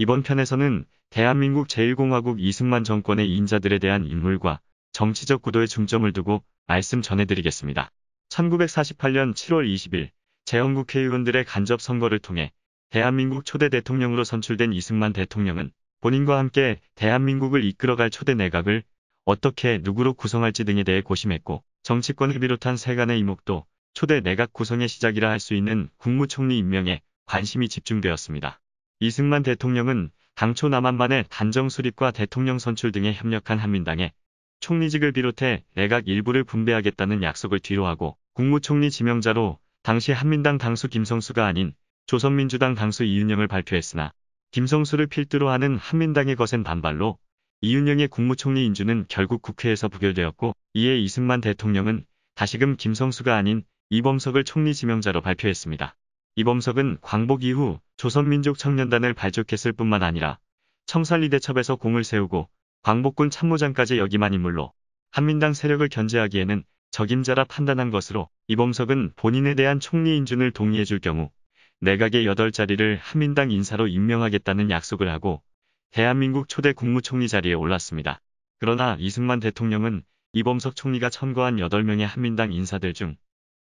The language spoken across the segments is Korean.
이번 편에서는 대한민국 제1공화국 이승만 정권의 인자들에 대한 인물과 정치적 구도에 중점을 두고 말씀 전해드리겠습니다. 1948년 7월 20일 재헌국회의원들의 간접 선거를 통해 대한민국 초대 대통령으로 선출된 이승만 대통령은 본인과 함께 대한민국을 이끌어갈 초대 내각을 어떻게 누구로 구성할지 등에 대해 고심했고 정치권을 비롯한 세간의 이목도 초대 내각 구성의 시작이라 할 수 있는 국무총리 임명에 관심이 집중되었습니다. 이승만 대통령은 당초 남한만의 단정 수립과 대통령 선출 등에 협력한 한민당에 총리직을 비롯해 내각 일부를 분배하겠다는 약속을 뒤로하고 국무총리 지명자로 당시 한민당 당수 김성수가 아닌 조선민주당 당수 이윤영을 발표했으나 김성수를 필두로 하는 한민당의 거센 반발로 이윤영의 국무총리 인준은 결국 국회에서 부결되었고 이에 이승만 대통령은 다시금 김성수가 아닌 이범석을 총리 지명자로 발표했습니다. 이범석은 광복 이후 조선민족 청년단을 발족했을 뿐만 아니라 청산리대첩에서 공을 세우고 광복군 참모장까지 역임한 인물로 한민당 세력을 견제하기에는 적임자라 판단한 것으로 이범석은 본인에 대한 총리 인준을 동의해줄 경우 내각의 8자리를 한민당 인사로 임명하겠다는 약속을 하고 대한민국 초대 국무총리 자리에 올랐습니다. 그러나 이승만 대통령은 이범석 총리가 천거한 8명의 한민당 인사들 중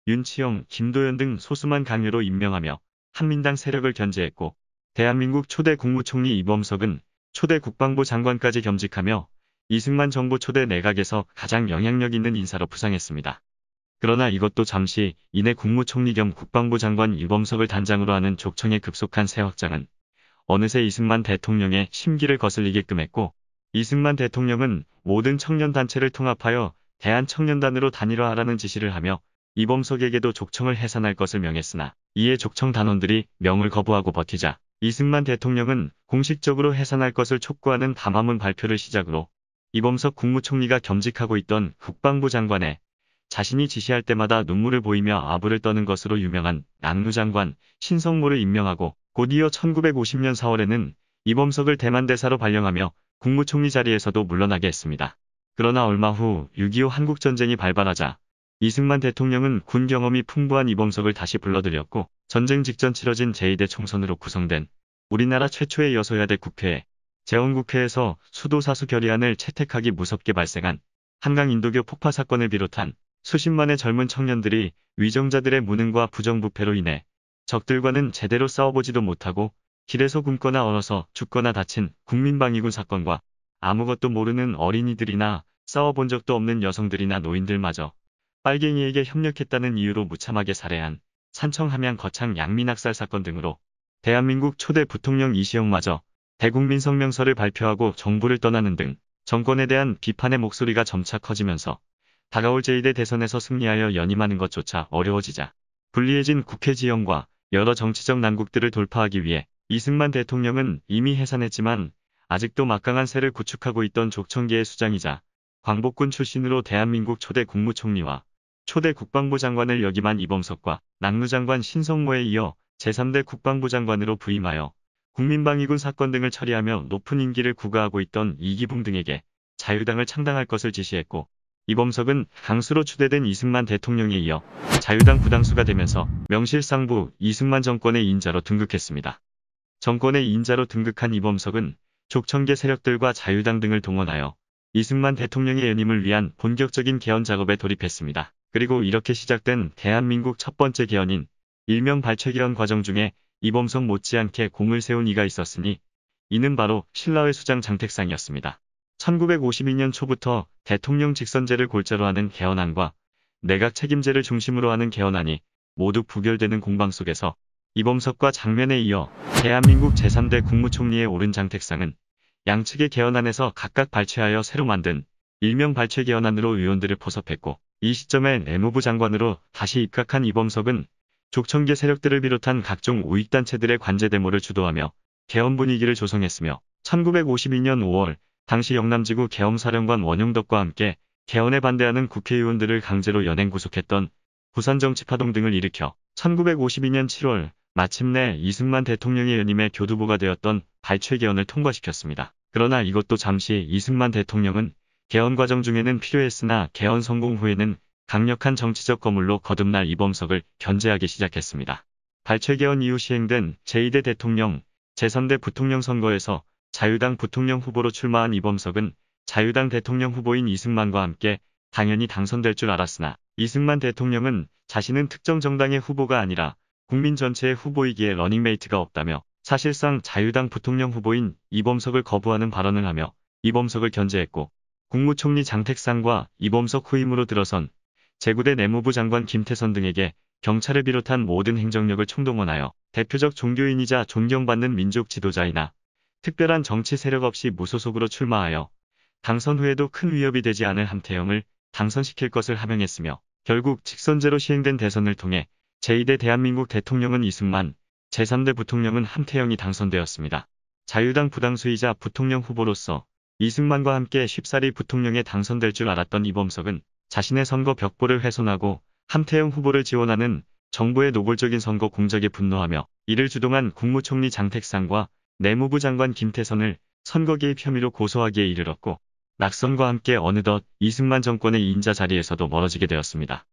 윤치영, 김도연 등 소수만 강요로 임명하며 한민당 세력을 견제했고 대한민국 초대 국무총리 이범석은 초대 국방부 장관까지 겸직하며 이승만 정부 초대 내각에서 가장 영향력 있는 인사로 부상했습니다. 그러나 이것도 잠시 이내 국무총리 겸 국방부 장관 이범석을 단장으로 하는 족청의 급속한 새 확장은 어느새 이승만 대통령의 심기를 거슬리게끔 했고 이승만 대통령은 모든 청년단체를 통합하여 대한청년단으로 단일화하라는 지시를 하며 이범석에게도 족청을 해산할 것을 명했으나 이에 족청 단원들이 명을 거부하고 버티자 이승만 대통령은 공식적으로 해산할 것을 촉구하는 담화문 발표를 시작으로 이범석 국무총리가 겸직하고 있던 국방부 장관에 자신이 지시할 때마다 눈물을 보이며 아부를 떠는 것으로 유명한 남루 장관 신성모를 임명하고 곧이어 1950년 4월에는 이범석을 대만대사로 발령하며 국무총리 자리에서도 물러나게 했습니다. 그러나 얼마 후 6.25 한국전쟁이 발발하자 이승만 대통령은 군 경험이 풍부한 이범석을 다시 불러들였고 전쟁 직전 치러진 제2대 총선으로 구성된 우리나라 최초의 여소야대 국회에 재원국회에서 수도사수 결의안을 채택하기 무섭게 발생한 한강 인도교 폭파 사건을 비롯한 수십만의 젊은 청년들이 위정자들의 무능과 부정부패로 인해 적들과는 제대로 싸워보지도 못하고 길에서 굶거나 얼어서 죽거나 다친 국민방위군 사건과 아무것도 모르는 어린이들이나 싸워본 적도 없는 여성들이나 노인들마저 빨갱이에게 협력했다는 이유로 무참하게 살해한 산청 함양 거창 양민학살 사건 등으로 대한민국 초대 부통령 이시영마저 대국민 성명서를 발표하고 정부를 떠나는 등 정권에 대한 비판의 목소리가 점차 커지면서 다가올 제1대 대선에서 승리하여 연임하는 것조차 어려워지자 불리해진 국회 지형과 여러 정치적 난국들을 돌파하기 위해 이승만 대통령은 이미 해산했지만 아직도 막강한 세를 구축하고 있던 족청계의 수장이자 광복군 출신으로 대한민국 초대 국무총리와 초대 국방부 장관을 역임한 이범석과 남무장관 신성모에 이어 제3대 국방부 장관으로 부임하여 국민방위군 사건 등을 처리하며 높은 인기를 구가하고 있던 이기붕 등에게 자유당을 창당할 것을 지시했고 이범석은 강수로 추대된 이승만 대통령에 이어 자유당 부당수가 되면서 명실상부 이승만 정권의 인자로 등극했습니다. 정권의 인자로 등극한 이범석은 족청계 세력들과 자유당 등을 동원하여 이승만 대통령의 연임을 위한 본격적인 개헌 작업에 돌입했습니다. 그리고 이렇게 시작된 대한민국 첫 번째 개헌인 일명 발췌개헌 과정 중에 이범석 못지않게 공을 세운 이가 있었으니 이는 바로 신라의 수장 장택상이었습니다. 1952년 초부터 대통령 직선제를 골자로 하는 개헌안과 내각 책임제를 중심으로 하는 개헌안이 모두 부결되는 공방 속에서 이범석과 장면에 이어 대한민국 제3대 국무총리의 오른 장택상은 양측의 개헌안에서 각각 발췌하여 새로 만든 일명 발췌 개헌안으로 의원들을 포섭했고 이 시점에 내무부 장관으로 다시 입각한 이범석은 족청계 세력들을 비롯한 각종 우익단체들의 관제 데모를 주도하며 개헌 분위기를 조성했으며 1952년 5월 당시 영남지구 개헌사령관 원용덕과 함께 개헌에 반대하는 국회의원들을 강제로 연행 구속했던 부산정치파동 등을 일으켜 1952년 7월 마침내 이승만 대통령의 연임에 교두보가 되었던 발췌개헌을 통과시켰습니다. 그러나 이것도 잠시 이승만 대통령은 개헌 과정 중에는 필요했으나 개헌 성공 후에는 강력한 정치적 거물로 거듭날 이범석을 견제하기 시작했습니다. 발췌개헌 이후 시행된 제2대 대통령, 제3대 부통령 선거에서 자유당 부통령 후보로 출마한 이범석은 자유당 대통령 후보인 이승만과 함께 당연히 당선될 줄 알았으나 이승만 대통령은 자신은 특정 정당의 후보가 아니라 국민 전체의 후보이기에 러닝메이트가 없다며 사실상 자유당 부통령 후보인 이범석을 거부하는 발언을 하며 이범석을 견제했고 국무총리 장택상과 이범석 후임으로 들어선 제구대 내무부 장관 김태선 등에게 경찰을 비롯한 모든 행정력을 총동원하여 대표적 종교인이자 존경받는 민족 지도자이나 특별한 정치 세력 없이 무소속으로 출마하여 당선 후에도 큰 위협이 되지 않을 함태영을 당선시킬 것을 하명했으며 결국 직선제로 시행된 대선을 통해 제2대 대한민국 대통령은 이승만, 제3대 부통령은 함태영이 당선되었습니다. 자유당 부당수이자 부통령 후보로서 이승만과 함께 쉽사리 부통령에 당선될 줄 알았던 이범석은 자신의 선거 벽보를 훼손하고 함태영 후보를 지원하는 정부의 노골적인 선거 공작에 분노하며 이를 주동한 국무총리 장택상과 내무부 장관 김태선을 선거 개입 혐의로 고소하기에 이르렀고 낙선과 함께 어느덧 이승만 정권의 인자 자리에서도 멀어지게 되었습니다.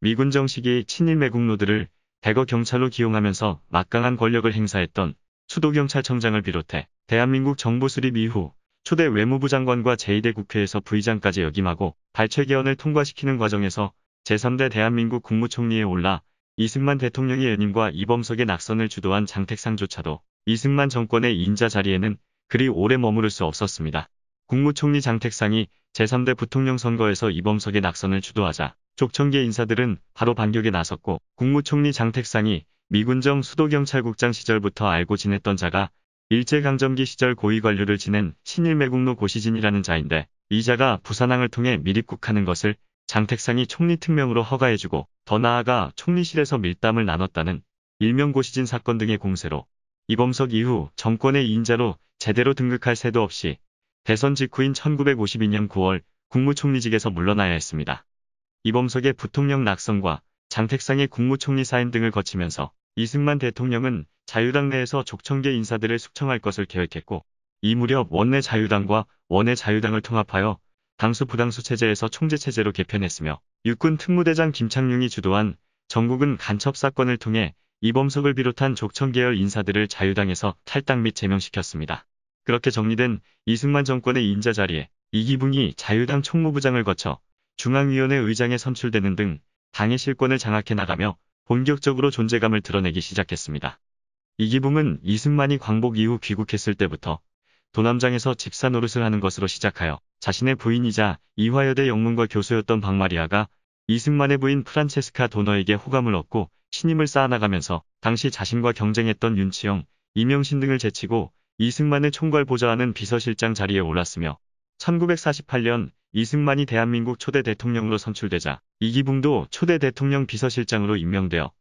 미군 정식이 친일 매국노들을 대거 경찰로 기용하면서 막강한 권력을 행사했던 수도경찰청장을 비롯해 대한민국 정부 수립 이후 초대 외무부 장관과 제2대 국회에서 부의장까지 역임하고 발췌개헌을 통과시키는 과정에서 제3대 대한민국 국무총리에 올라 이승만 대통령의 연임과 이범석의 낙선을 주도한 장택상조차도 이승만 정권의 인자 자리에는 그리 오래 머무를 수 없었습니다. 국무총리 장택상이 제3대 부통령 선거에서 이범석의 낙선을 주도하자 족청계 인사들은 바로 반격에 나섰고 국무총리 장택상이 미군정 수도경찰국장 시절부터 알고 지냈던 자가 일제강점기 시절 고위관료를 지낸 신일매국노 고시진이라는 자인데 이 자가 부산항을 통해 밀입국하는 것을 장택상이 총리 특명으로 허가해주고 더 나아가 총리실에서 밀담을 나눴다는 일명 고시진 사건 등의 공세로 이범석 이후 정권의 인자로 제대로 등극할 새도 없이 대선 직후인 1952년 9월 국무총리직에서 물러나야 했습니다. 이범석의 부통령 낙선과 장택상의 국무총리 사임 등을 거치면서 이승만 대통령은 자유당 내에서 족청계 인사들을 숙청할 것을 계획했고 이 무렵 원내 자유당과 원내 자유당을 통합하여 당수 부당수 체제에서 총재 체제로 개편했으며 육군 특무대장 김창룡이 주도한 전국은 간첩 사건을 통해 이범석을 비롯한 족청계열 인사들을 자유당에서 탈당 및 제명시켰습니다. 그렇게 정리된 이승만 정권의 인자 자리에 이기붕이 자유당 총무부장을 거쳐 중앙위원회 의장에 선출되는 등 당의 실권을 장악해 나가며 본격적으로 존재감을 드러내기 시작했습니다. 이기붕은 이승만이 광복 이후 귀국했을 때부터 도남장에서 집사 노릇을 하는 것으로 시작하여 자신의 부인이자 이화여대 영문과 교수였던 박마리아가 이승만의 부인 프란체스카 도너에게 호감을 얻고 신임을 쌓아나가면서 당시 자신과 경쟁했던 윤치영, 이명신 등을 제치고 이승만을 총괄 보좌하는 비서실장 자리에 올랐으며 1948년 이승만이 대한민국 초대 대통령으로 선출되자 이기붕도 초대 대통령 비서실장으로 임명되어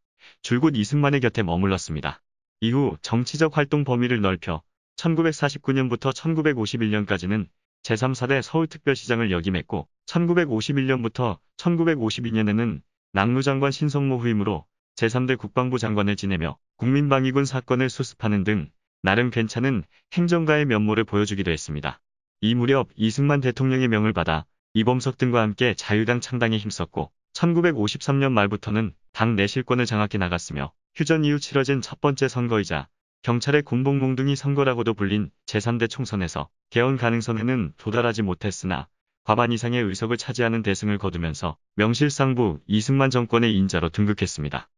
줄곧 이승만의 곁에 머물렀습니다. 이후 정치적 활동 범위를 넓혀 1949년부터 1951년까지는 제3사대 서울특별시장을 역임했고 1951년부터 1952년에는 낙무장관 신성모 후임으로 제3대 국방부 장관을 지내며 국민방위군 사건을 수습하는 등 나름 괜찮은 행정가의 면모를 보여주기도 했습니다. 이 무렵 이승만 대통령의 명을 받아 이범석 등과 함께 자유당 창당에 힘썼고 1953년 말부터는 당 내실권을 장악해 나갔으며 휴전 이후 치러진 첫 번째 선거이자 경찰의 군복몽둥이 선거라고도 불린 제3대 총선에서 개헌 가능성에는 도달하지 못했으나 과반 이상의 의석을 차지하는 대승을 거두면서 명실상부 이승만 정권의 인자로 등극했습니다.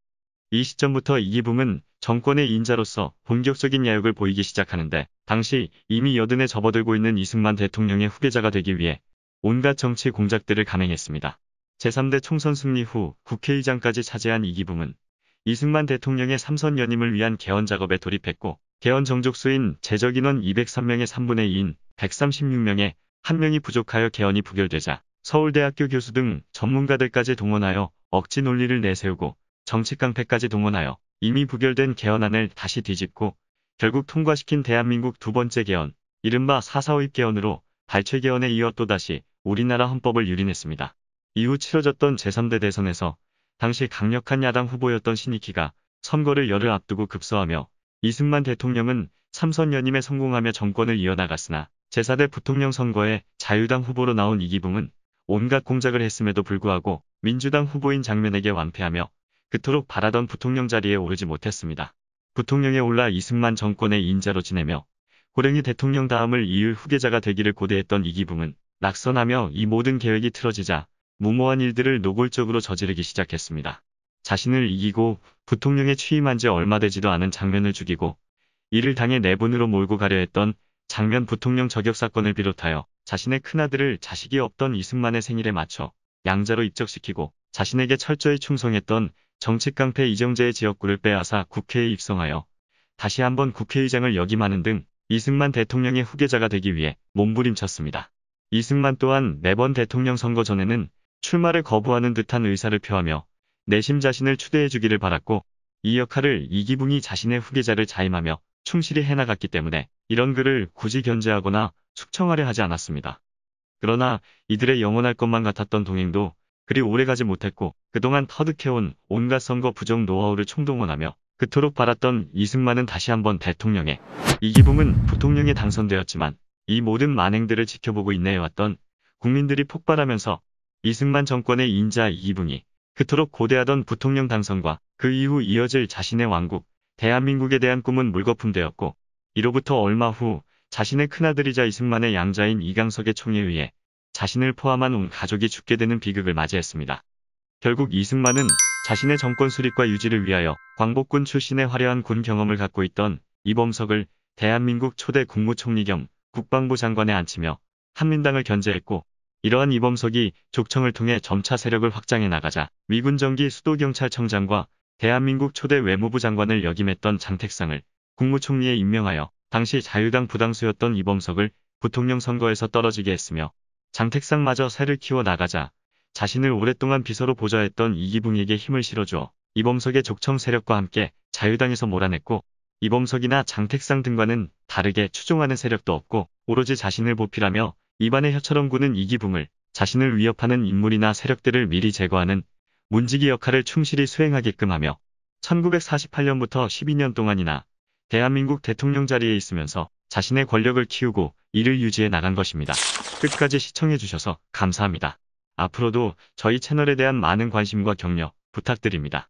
이 시점부터 이기붕은 정권의 인자로서 본격적인 야욕을 보이기 시작하는데 당시 이미 여든에 접어들고 있는 이승만 대통령의 후계자가 되기 위해 온갖 정치 공작들을 감행했습니다. 제3대 총선 승리 후 국회의장까지 차지한 이기붕은 이승만 대통령의 삼선 연임을 위한 개헌 작업에 돌입했고 개헌 정족수인 재적 인원 203명의 3분의 2인 136명의 1명이 부족하여 개헌이 부결되자 서울대학교 교수 등 전문가들까지 동원하여 억지 논리를 내세우고 정치 깡패까지 동원하여 이미 부결된 개헌안을 다시 뒤집고 결국 통과시킨 대한민국 두 번째 개헌, 이른바 사사5입 개헌으로 발췌 개헌에 이어 또다시 우리나라 헌법을 유린했습니다. 이후 치러졌던 제3대 대선에서 당시 강력한 야당 후보였던 신익희가 선거를 열흘 앞두고 급소하며 이승만 대통령은 삼선 연임에 성공하며 정권을 이어나갔으나 제4대 부통령 선거에 자유당 후보로 나온 이기붕은 온갖 공작을 했음에도 불구하고 민주당 후보인 장면에게 완패하며 그토록 바라던 부통령 자리에 오르지 못했습니다. 부통령에 올라 이승만 정권의 인자로 지내며 고령이 대통령 다음을 이을 후계자가 되기를 고대했던 이기붕은 낙선하며 이 모든 계획이 틀어지자 무모한 일들을 노골적으로 저지르기 시작했습니다. 자신을 이기고 부통령에 취임한 지 얼마 되지도 않은 장면을 죽이고 이를 당해 내분으로 몰고 가려 했던 장면 부통령 저격 사건을 비롯하여 자신의 큰아들을 자식이 없던 이승만의 생일에 맞춰 양자로 입적시키고 자신에게 철저히 충성했던 정치깡패 이정재의 지역구를 빼앗아 국회에 입성하여 다시 한번 국회의장을 역임하는 등 이승만 대통령의 후계자가 되기 위해 몸부림쳤습니다. 이승만 또한 매번 대통령 선거 전에는 출마를 거부하는 듯한 의사를 표하며 내심 자신을 추대해주기를 바랐고 이 역할을 이기붕이 자신의 후계자를 자임하며 충실히 해나갔기 때문에 이런 글을 굳이 견제하거나 숙청하려 하지 않았습니다. 그러나 이들의 영원할 것만 같았던 동행도 그리 오래가지 못했고 그동안 터득해온 온갖 선거 부정 노하우를 총동원하며 그토록 바랐던 이승만은 다시 한번 대통령에 이기붕은 부통령에 당선되었지만 이 모든 만행들을 지켜보고 인내해왔던 국민들이 폭발하면서 이승만 정권의 인자 이붕이 그토록 고대하던 부통령 당선과 그 이후 이어질 자신의 왕국, 대한민국에 대한 꿈은 물거품되었고 이로부터 얼마 후 자신의 큰아들이자 이승만의 양자인 이강석의 총에 의해 자신을 포함한 온 가족이 죽게 되는 비극을 맞이했습니다. 결국 이승만은 자신의 정권 수립과 유지를 위하여 광복군 출신의 화려한 군 경험을 갖고 있던 이범석을 대한민국 초대 국무총리 겸 국방부 장관에 앉히며 한민당을 견제했고 이러한 이범석이 족청을 통해 점차 세력을 확장해 나가자 미군정기 수도경찰청장과 대한민국 초대 외무부 장관을 역임했던 장택상을 국무총리에 임명하여 당시 자유당 부당수였던 이범석을 부통령 선거에서 떨어지게 했으며 장택상마저 새를 키워 나가자 자신을 오랫동안 비서로 보좌했던 이기붕에게 힘을 실어주어 이범석의 족청 세력과 함께 자유당에서 몰아냈고 이범석이나 장택상 등과는 다르게 추종하는 세력도 없고 오로지 자신을 보필하며 이반의 혀처럼 군은 이기붕을 자신을 위협하는 인물이나 세력들을 미리 제거하는 문지기 역할을 충실히 수행하게끔 하며 1948년부터 12년 동안이나 대한민국 대통령 자리에 있으면서 자신의 권력을 키우고 이를 유지해 나간 것입니다. 끝까지 시청해주셔서 감사합니다. 앞으로도 저희 채널에 대한 많은 관심과 격려 부탁드립니다.